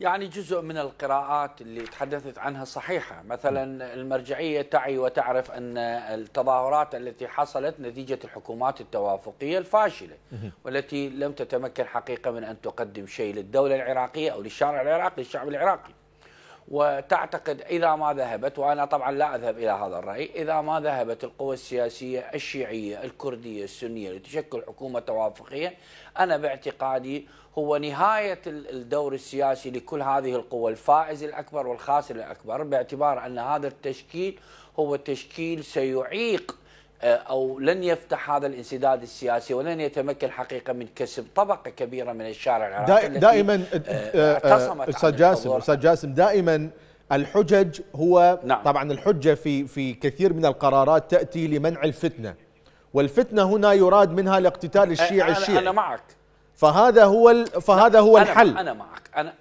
يعني جزء من القراءات اللي تحدثت عنها صحيحة مثلا المرجعية تعي وتعرف أن التظاهرات التي حصلت نتيجة الحكومات التوافقية الفاشلة والتي لم تتمكن حقيقة من أن تقدم شيء للدولة العراقية أو للشارع العراقي للشعب العراقي وتعتقد إذا ما ذهبت وأنا طبعا لا أذهب إلى هذا الرأي إذا ما ذهبت القوى السياسية الشيعية الكردية السنية لتشكل حكومة توافقية أنا باعتقادي هو نهاية الدور السياسي لكل هذه القوى الفائز الأكبر والخاسر الأكبر باعتبار أن هذا التشكيل هو تشكيل سيعيق آه، أو لن يفتح هذا الانسداد السياسي ولن يتمكن حقيقة من كسب طبقة كبيرة من الشارع العراقي دائما آه، آه، أستاذ جاسم أستاذ جاسم دائما الحجج هو نعم. طبعا الحجة في في كثير من القرارات تأتي لمنع الفتنة والفتنة هنا يراد منها الاقتتال الشيعي الشيعي أنا معك فهذا هو فهذا هو الحل أنا معك أنا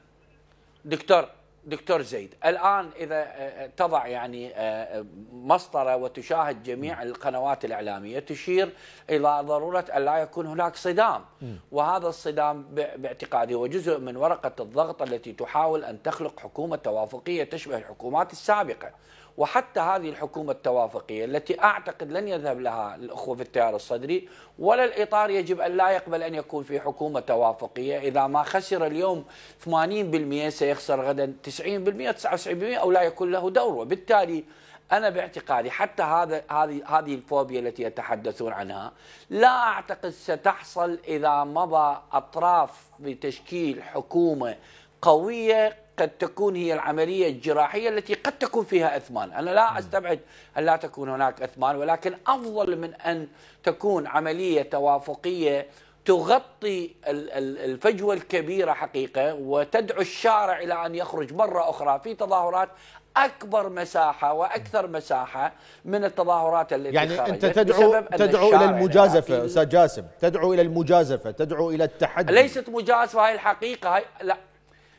دكتور دكتور زيد الآن إذا آه، آه، تضع يعني آه، مسطرة وتشاهد جميع القنوات الإعلامية تشير إلى ضرورة أن لا يكون هناك صدام وهذا الصدام باعتقادي هو جزء من ورقة الضغط التي تحاول أن تخلق حكومة توافقية تشبه الحكومات السابقة وحتى هذه الحكومة التوافقية التي أعتقد لن يذهب لها الأخوة في التيار الصدري ولا الإطار يجب أن لا يقبل أن يكون في حكومة توافقية إذا ما خسر اليوم 80% سيخسر غدا 90% 99% او لا يكون له دور وبالتالي انا باعتقادي حتى هذا هذه هذه الفوبيا التي يتحدثون عنها لا اعتقد ستحصل اذا مضى اطراف بتشكيل حكومه قويه قد تكون هي العملية الجراحية التي قد تكون فيها أثمان أنا لا أستبعد أن لا تكون هناك أثمان ولكن أفضل من أن تكون عملية توافقية تغطي الفجوة الكبيرة حقيقة وتدعو الشارع إلى أن يخرج مرة أخرى في تظاهرات أكبر مساحة وأكثر مساحة من التظاهرات التي يعني خرجت أنت تدعو, تدعو إلى المجازفة أستاذ جاسم تدعو إلى المجازفة تدعو إلى التحدي ليست مجازفة هاي الحقيقة هاي لا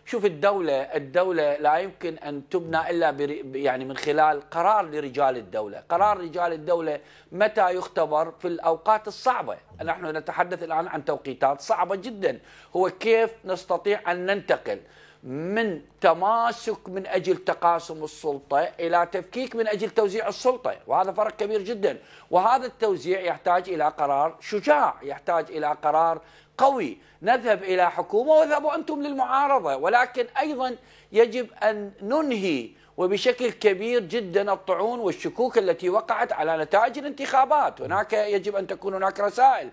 شوف الدولة الدولة لا يمكن أن تبنى إلا يعني من خلال قرار لرجال الدولة قرار رجال الدولة متى يختبر في الأوقات الصعبة نحن نتحدث الآن عن توقيتات صعبة جدا هو كيف نستطيع أن ننتقل من تماسك من أجل تقاسم السلطة إلى تفكيك من أجل توزيع السلطة وهذا فرق كبير جدا وهذا التوزيع يحتاج إلى قرار شجاع يحتاج إلى قرار قوي نذهب إلى حكومة واذهبوا أنتم للمعارضة ولكن أيضا يجب أن ننهي وبشكل كبير جدا الطعون والشكوك التي وقعت على نتائج الانتخابات هناك يجب أن تكون هناك رسائل